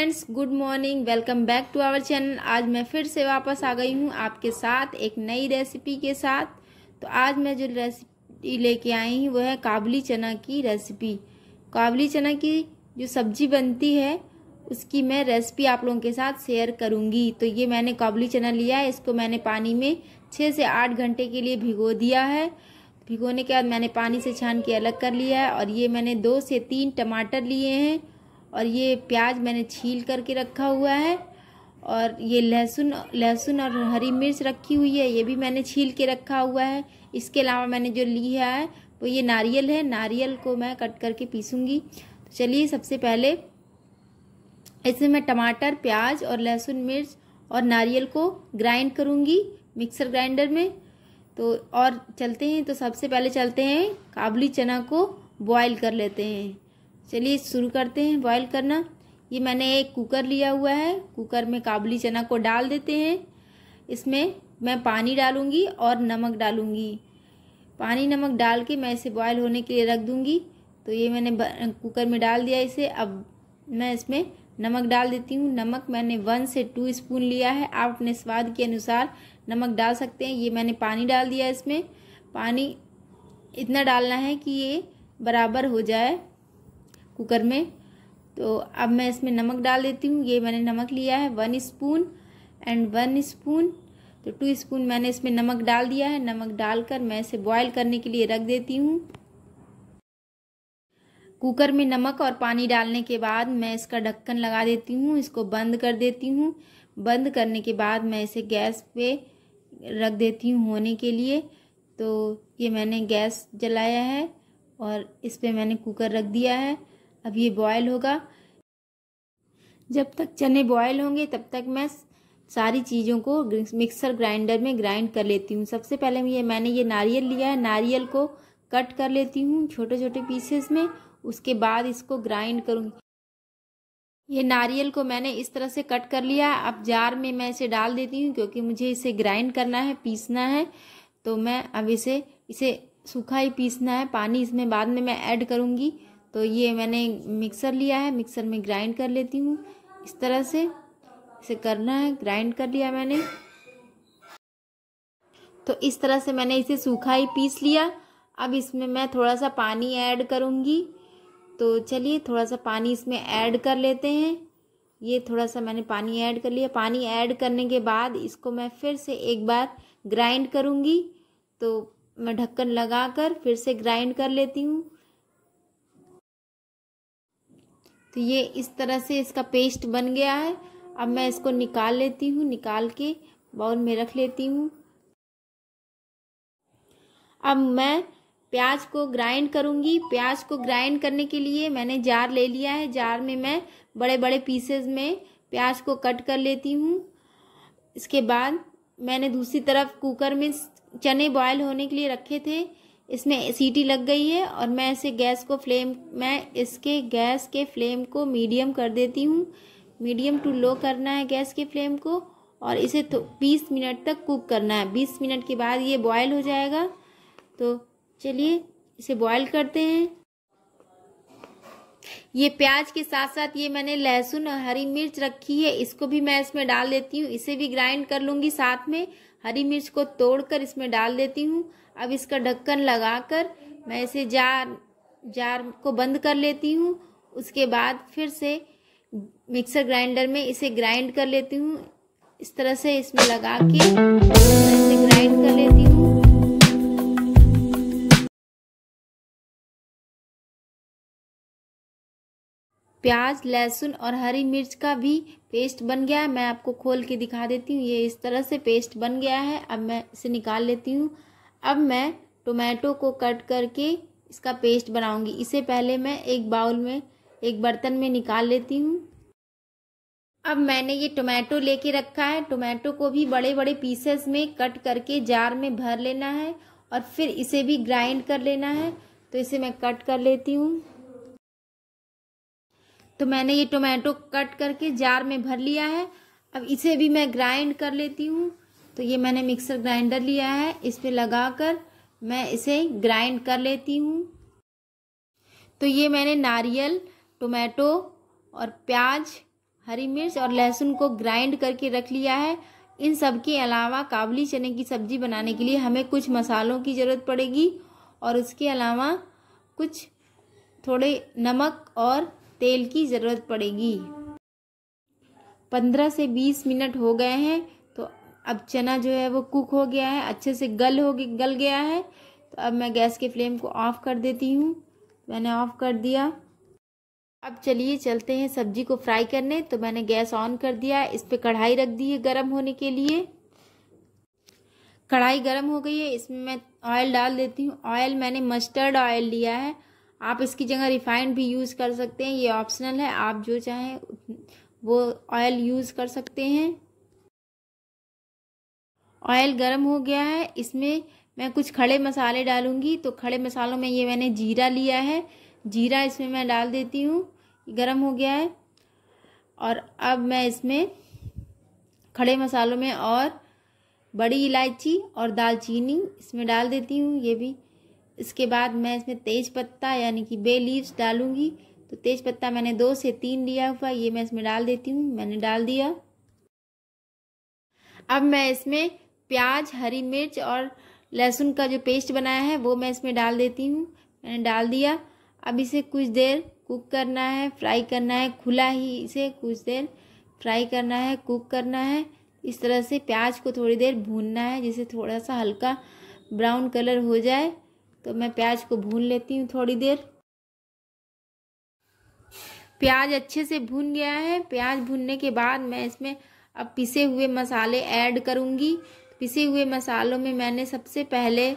friends good morning welcome back to our channel आज मैं फिर से वापस आ गई हूँ आपके साथ एक नई रेसिपी के साथ तो आज मैं जो रेसिपी लेके आई हूँ वो है काबली चना की रेसिपी काबली चना की जो सब्जी बनती है उसकी मैं रेसिपी आप लोगों के साथ शेयर करूँगी तो ये मैंने काबली चना लिया है इसको मैंने पानी में छः से आठ घंटे के लिए भिगो दिया है भिगोने के बाद मैंने पानी से छान के अलग कर लिया है और ये मैंने दो से तीन टमाटर लिए हैं और ये प्याज मैंने छील करके रखा हुआ है और ये लहसुन लहसुन और हरी मिर्च रखी हुई है ये भी मैंने छील के रखा हुआ है इसके अलावा मैंने जो लिया है वो ये नारियल है नारियल को मैं कट करके पीसूँगी तो चलिए सबसे पहले इसमें मैं टमाटर प्याज और लहसुन मिर्च और नारियल को ग्राइंड करूँगी मिक्सर ग्राइंडर में तो और चलते हैं तो सबसे पहले चलते हैं काबुली चना को बॉयल कर लेते हैं चलिए शुरू करते हैं बॉयल करना ये मैंने एक कुकर लिया हुआ है कुकर में काबुली चना को डाल देते हैं इसमें मैं पानी डालूँगी और नमक डालूँगी पानी नमक डाल के मैं इसे बॉयल होने के लिए रख दूँगी तो ये मैंने कुकर में डाल दिया इसे अब मैं इसमें नमक डाल देती हूँ नमक मैंने वन से टू स्पून लिया है आप अपने स्वाद के अनुसार नमक डाल सकते हैं ये मैंने पानी डाल दिया इसमें पानी इतना डालना है कि ये बराबर हो जाए कुकर में तो अब मैं इसमें नमक डाल देती हूँ ये मैंने नमक लिया है one spoon and one spoon तो टू स्पून मैंने इसमें नमक डाल दिया है नमक डालकर मैं इसे बॉयल करने के लिए रख देती हूँ कुकर में नमक और पानी डालने के बाद मैं इसका ढक्कन लगा देती हूँ इसको बंद कर देती हूँ बंद करने के बाद मैं इसे गैस पे रख देती हूँ होने के लिए तो ये मैंने गैस जलाया है और इस पर मैंने कुकर रख दिया है अब ये बॉयल होगा जब तक चने बॉयल होंगे तब तक मैं सारी चीज़ों को मिक्सर ग्राइंडर में ग्राइंड कर लेती हूँ सबसे पहले ये मैंने ये नारियल लिया है नारियल को कट कर लेती हूँ छोटे छोटे पीसेस में उसके बाद इसको ग्राइंड करूँगी ये नारियल को मैंने इस तरह से कट कर लिया अब जार में मैं इसे डाल देती हूँ क्योंकि मुझे इसे ग्राइंड करना है पीसना है तो मैं अब इसे इसे सूखा ही पीसना है पानी इसमें बाद में मैं ऐड करूँगी तो ये मैंने मिक्सर लिया है मिक्सर में ग्राइंड कर लेती हूँ इस तरह से इसे करना है ग्राइंड कर लिया मैंने तो इस तरह से मैंने इसे सूखा ही पीस लिया अब इसमें मैं थोड़ा सा पानी ऐड करूँगी तो चलिए थोड़ा सा पानी इसमें ऐड कर लेते हैं ये थोड़ा सा मैंने पानी ऐड कर लिया पानी ऐड करने के बाद इसको मैं फिर से एक बार ग्राइंड करूँगी तो मैं ढक्कन लगा कर फिर से ग्राइंड कर लेती हूँ तो ये इस तरह से इसका पेस्ट बन गया है अब मैं इसको निकाल लेती हूँ निकाल के बाउल में रख लेती हूँ अब मैं प्याज को ग्राइंड करूँगी प्याज को ग्राइंड करने के लिए मैंने जार ले लिया है जार में मैं बड़े बड़े पीसेज में प्याज को कट कर लेती हूँ इसके बाद मैंने दूसरी तरफ कुकर में चने बॉयल होने के लिए रखे थे इसमें सीटी लग गई है और मैं इसे गैस को फ्लेम मैं इसके गैस के फ्लेम को मीडियम कर देती हूँ मीडियम टू लो करना है गैस के फ्लेम को और इसे तो बीस मिनट तक कुक करना है बीस मिनट के बाद ये बॉयल हो जाएगा तो चलिए इसे बॉयल करते हैं ये प्याज के साथ साथ ये मैंने लहसुन और हरी मिर्च रखी है इसको भी मैं इसमें डाल देती हूँ इसे भी ग्राइंड कर लूँगी साथ में हरी मिर्च को तोड़कर इसमें डाल देती हूँ अब इसका ढक्कन लगाकर मैं इसे जार जार को बंद कर लेती हूँ उसके बाद फिर से मिक्सर ग्राइंडर में इसे ग्राइंड कर लेती हूँ इस तरह से इसमें लगा के ग्राइंड कर लेती हूँ प्याज लहसुन और हरी मिर्च का भी पेस्ट बन गया है मैं आपको खोल के दिखा देती हूँ ये इस तरह से पेस्ट बन गया है अब मैं इसे निकाल लेती हूँ अब मैं टोमेटो को कट करके इसका पेस्ट बनाऊँगी इसे पहले मैं एक बाउल में एक बर्तन में निकाल लेती हूँ अब मैंने ये टोमेटो लेके रखा है टोमेटो को भी बड़े बड़े पीसेस में कट करके जार में भर लेना है और फिर इसे भी ग्राइंड कर लेना है तो इसे मैं कट कर लेती हूँ तो मैंने ये टोमेटो कट करके जार में भर लिया है अब इसे भी मैं ग्राइंड कर लेती हूँ तो ये मैंने मिक्सर ग्राइंडर लिया है इस पर लगा कर मैं इसे ग्राइंड कर लेती हूँ तो ये मैंने नारियल टोमेटो और प्याज हरी मिर्च और लहसुन को ग्राइंड करके रख लिया है इन सब के अलावा काबली चने की सब्ज़ी बनाने के लिए हमें कुछ मसालों की ज़रूरत पड़ेगी और उसके अलावा कुछ थोड़े नमक और तेल की ज़रूरत पड़ेगी पंद्रह से बीस मिनट हो गए हैं तो अब चना जो है वो कुक हो गया है अच्छे से गल हो गया गल गया है तो अब मैं गैस के फ्लेम को ऑफ़ कर देती हूँ मैंने ऑफ़ कर दिया अब चलिए चलते हैं सब्जी को फ्राई करने तो मैंने गैस ऑन कर दिया इस पर कढ़ाई रख दी है गर्म होने के लिए कढ़ाई गर्म हो गई है इसमें मैं ऑयल डाल देती हूँ ऑयल मैंने मस्टर्ड ऑयल लिया है आप इसकी जगह रिफाइंड भी यूज़ कर सकते हैं ये ऑप्शनल है आप जो चाहें वो ऑयल यूज़ कर सकते हैं ऑयल गर्म हो गया है इसमें मैं कुछ खड़े मसाले डालूंगी तो खड़े मसालों में ये मैंने जीरा लिया है जीरा इसमें मैं डाल देती हूँ गर्म हो गया है और अब मैं इसमें खड़े मसालों में और बड़ी इलायची और दालचीनी इसमें डाल देती हूँ ये भी इसके बाद मैं इसमें तेज पत्ता यानी कि बे लीव्स डालूँगी तो तेज पत्ता मैंने दो से तीन लिया हुआ ये मैं इसमें डाल देती हूँ मैंने डाल दिया अब मैं इसमें प्याज हरी मिर्च और लहसुन का जो पेस्ट बनाया है वो मैं इसमें डाल देती हूँ मैंने डाल दिया अब इसे कुछ देर कुक करना है फ्राई करना है खुला ही इसे कुछ देर फ्राई करना है कुक करना है इस तरह से प्याज को थोड़ी देर भूनना है जिसे थोड़ा सा हल्का ब्राउन कलर हो जाए तो मैं प्याज को भून लेती हूँ थोड़ी देर प्याज अच्छे से भून गया है प्याज भूनने के बाद मैं इसमें अब पिसे हुए मसाले ऐड करूँगी पिसे हुए मसालों में मैंने सबसे पहले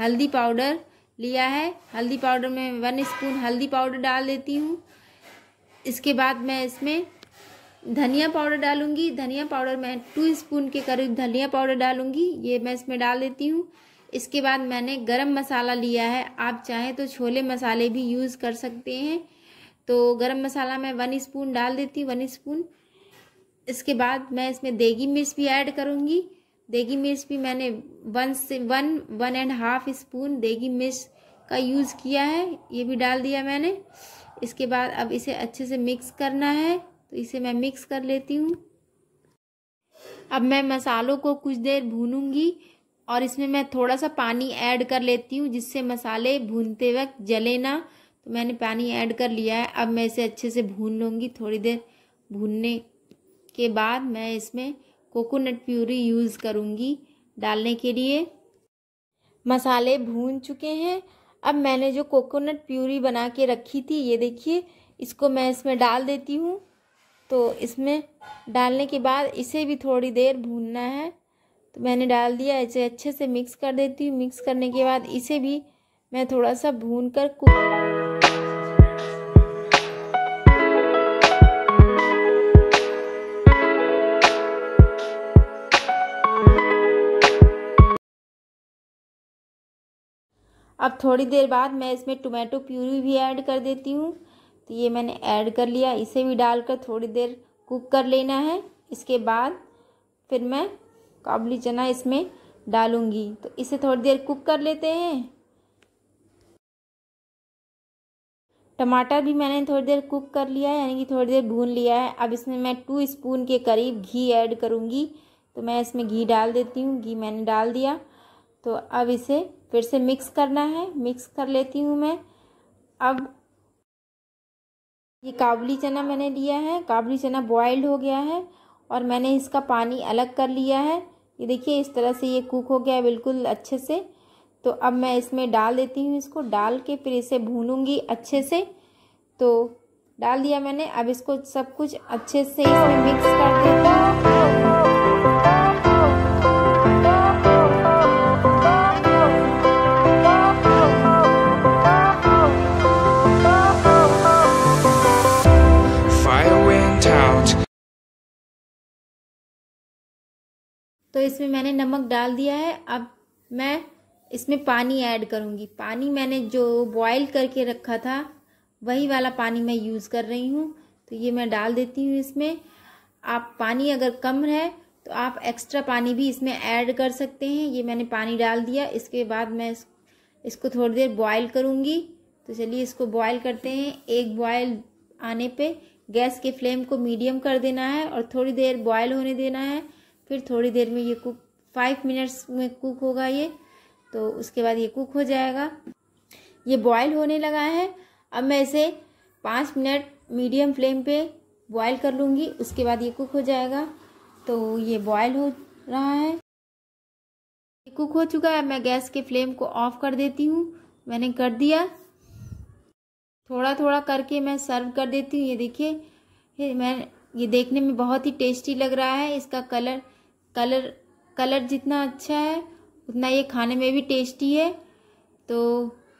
हल्दी पाउडर लिया है हल्दी पाउडर में वन स्पून हल्दी पाउडर डाल देती हूँ इसके बाद मैं इसमें धनिया पाउडर डालूंगी धनिया पाउडर मैं टू स्पून के करीब धनिया पाउडर डालूंगी ये मैं इसमें डाल देती हूँ इसके बाद मैंने गरम मसाला लिया है आप चाहें तो छोले मसाले भी यूज़ कर सकते हैं तो गरम मसाला मैं वन स्पून डाल देती हूँ वन स्पून इसके बाद मैं इसमें देगी मिर्च भी ऐड करूँगी देगी मिर्च भी मैंने वन से one one and half spoon देगी मिर्च का यूज़ किया है ये भी डाल दिया मैंने इसके बाद अब इसे अच्छे से मिक्स करना है तो इसे मैं मिक्स कर लेती हूँ अब मैं मसालों को कुछ देर भूनूंगी और इसमें मैं थोड़ा सा पानी ऐड कर लेती हूँ जिससे मसाले भूनते वक्त जले ना तो मैंने पानी ऐड कर लिया है अब मैं इसे अच्छे से भून लूँगी थोड़ी देर भूनने के बाद मैं इसमें कोकोनट प्यूरी यूज़ करूँगी डालने के लिए मसाले भून चुके हैं अब मैंने जो कोकोनट प्यूरी बना के रखी थी ये देखिए इसको मैं इसमें डाल देती हूँ तो इसमें डालने के बाद इसे भी थोड़ी देर भूनना है तो मैंने डाल दिया इसे अच्छे से मिक्स कर देती हूँ मिक्स करने के बाद इसे भी मैं थोड़ा सा भून कर कुक अब थोड़ी देर बाद मैं इसमें टोमेटो प्यूरी भी ऐड कर देती हूँ तो ये मैंने ऐड कर लिया इसे भी डालकर थोड़ी देर कुक कर लेना है इसके बाद फिर मैं काबुली चना इसमें डालूंगी तो इसे थोड़ी देर कुक कर लेते हैं टमाटर भी मैंने थोड़ी देर कुक कर लिया है यानी कि थोड़ी देर भून लिया है अब इसमें मैं टू स्पून के करीब घी ऐड करूँगी तो मैं इसमें घी डाल देती हूँ घी मैंने डाल दिया तो अब इसे फिर से मिक्स करना है मिक्स कर लेती हूँ मैं अब ये काबुली चना मैंने लिया है काबुली चना बॉयल्ड हो गया है और मैंने इसका पानी अलग कर लिया है ये देखिए इस तरह से ये कुक हो गया बिल्कुल अच्छे से तो अब मैं इसमें डाल देती हूँ इसको डाल के फिर इसे भूनूंगी अच्छे से तो डाल दिया मैंने अब इसको सब कुछ अच्छे से इसमें मिक्स कर देती हूँ तो इसमें मैंने नमक डाल दिया है अब मैं इसमें पानी ऐड करूँगी पानी मैंने जो बॉयल करके रखा था वही वाला पानी मैं यूज़ कर रही हूँ तो ये मैं डाल देती हूँ इसमें आप पानी अगर कम है तो आप एक्स्ट्रा पानी भी इसमें ऐड कर सकते हैं ये मैंने पानी डाल दिया इसके बाद मैं इसको थोड़ी देर बॉयल करूँगी तो चलिए इसको बॉयल करते हैं एक बॉयल आने पे गैस के फ्लेम को मीडियम कर देना है और थोड़ी देर बॉयल होने देना है फिर थोड़ी देर में ये कुक फाइव मिनट्स में कुक होगा ये तो उसके बाद ये कुक हो जाएगा ये बॉयल होने लगा है अब मैं इसे पाँच मिनट मीडियम फ्लेम पे बॉयल कर लूँगी उसके बाद ये कुक हो जाएगा तो ये बॉयल हो रहा है ये कुक हो चुका है मैं गैस के फ्लेम को ऑफ कर देती हूँ मैंने कर दिया थोड़ा थोड़ा करके मैं सर्व कर देती हूँ ये देखिए मैं ये देखने में बहुत ही टेस्टी लग रहा है इसका कलर कलर कलर जितना अच्छा है उतना ये खाने में भी टेस्टी है तो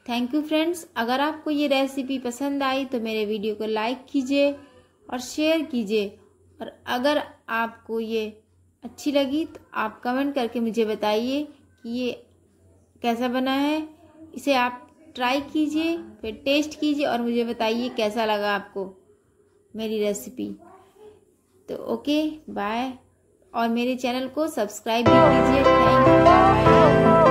थैंक यू फ्रेंड्स अगर आपको ये रेसिपी पसंद आई तो मेरे वीडियो को लाइक कीजिए और शेयर कीजिए और अगर आपको ये अच्छी लगी तो आप कमेंट करके मुझे बताइए कि ये कैसा बना है इसे आप ट्राई कीजिए फिर टेस्ट कीजिए और मुझे बताइए कैसा लगा आपको मेरी रेसिपी तो ओके बाय और मेरे चैनल को सब्सक्राइब भी कीजिए थैंक यू